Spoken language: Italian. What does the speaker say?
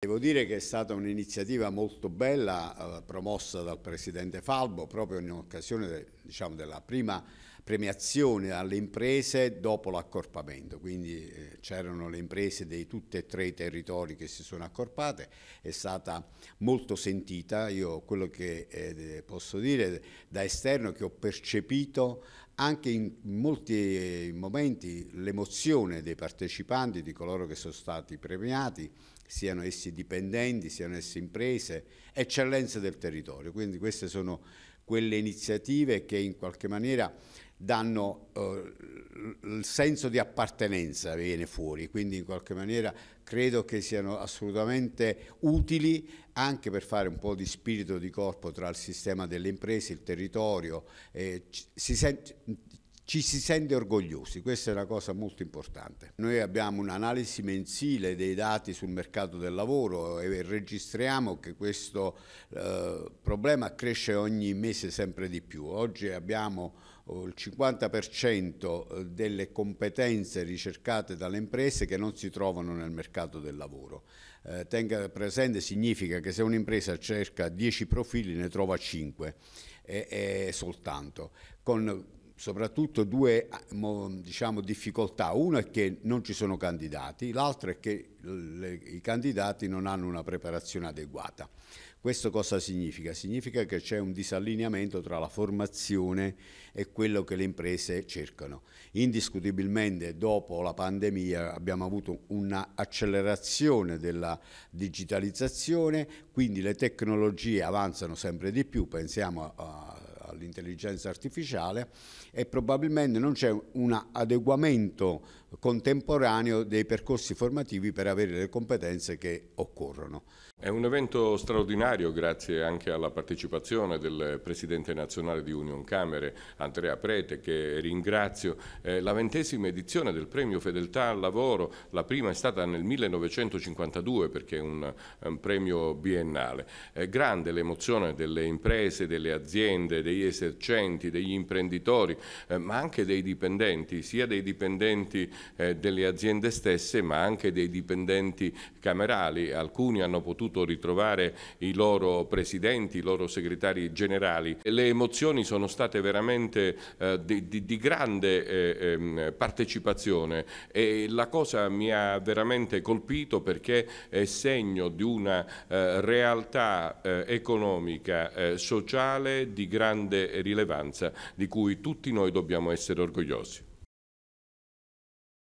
Devo dire che è stata un'iniziativa molto bella eh, promossa dal Presidente Falbo proprio in occasione de, diciamo, della prima premiazione alle imprese dopo l'accorpamento, quindi eh, c'erano le imprese di tutti e tre i territori che si sono accorpate, è stata molto sentita, io quello che eh, posso dire da esterno che ho percepito anche in molti eh, momenti l'emozione dei partecipanti, di coloro che sono stati premiati, siano essi dipendenti, siano essi imprese, eccellenze del territorio. Quindi queste sono quelle iniziative che in qualche maniera danno eh, il senso di appartenenza viene fuori, quindi in qualche maniera credo che siano assolutamente utili anche per fare un po' di spirito di corpo tra il sistema delle imprese, il territorio, eh, si sent ci si sente orgogliosi, questa è una cosa molto importante. Noi abbiamo un'analisi mensile dei dati sul mercato del lavoro e registriamo che questo eh, problema cresce ogni mese sempre di più. Oggi abbiamo oh, il 50% eh, delle competenze ricercate dalle imprese che non si trovano nel mercato del lavoro. Eh, tenga presente significa che se un'impresa cerca 10 profili ne trova 5 e, e soltanto, con soprattutto due diciamo, difficoltà. Una è che non ci sono candidati, l'altra è che le, i candidati non hanno una preparazione adeguata. Questo cosa significa? Significa che c'è un disallineamento tra la formazione e quello che le imprese cercano. Indiscutibilmente dopo la pandemia abbiamo avuto un'accelerazione della digitalizzazione, quindi le tecnologie avanzano sempre di più, pensiamo a all'intelligenza artificiale e probabilmente non c'è un adeguamento contemporaneo dei percorsi formativi per avere le competenze che occorrono. È un evento straordinario grazie anche alla partecipazione del Presidente nazionale di Union Camere, Andrea Prete, che ringrazio. Eh, la ventesima edizione del Premio Fedeltà al Lavoro, la prima è stata nel 1952 perché è un, un premio biennale. È grande l'emozione delle imprese, delle aziende, dei degli esercenti, degli imprenditori, eh, ma anche dei dipendenti, sia dei dipendenti eh, delle aziende stesse, ma anche dei dipendenti camerali. Alcuni hanno potuto ritrovare i loro presidenti, i loro segretari generali. Le emozioni sono state veramente eh, di, di, di, grande eh, ehm, partecipazione e la cosa mi ha veramente colpito perché è segno di una eh, realtà eh, economica, sociale di grande grande rilevanza di cui tutti noi dobbiamo essere orgogliosi.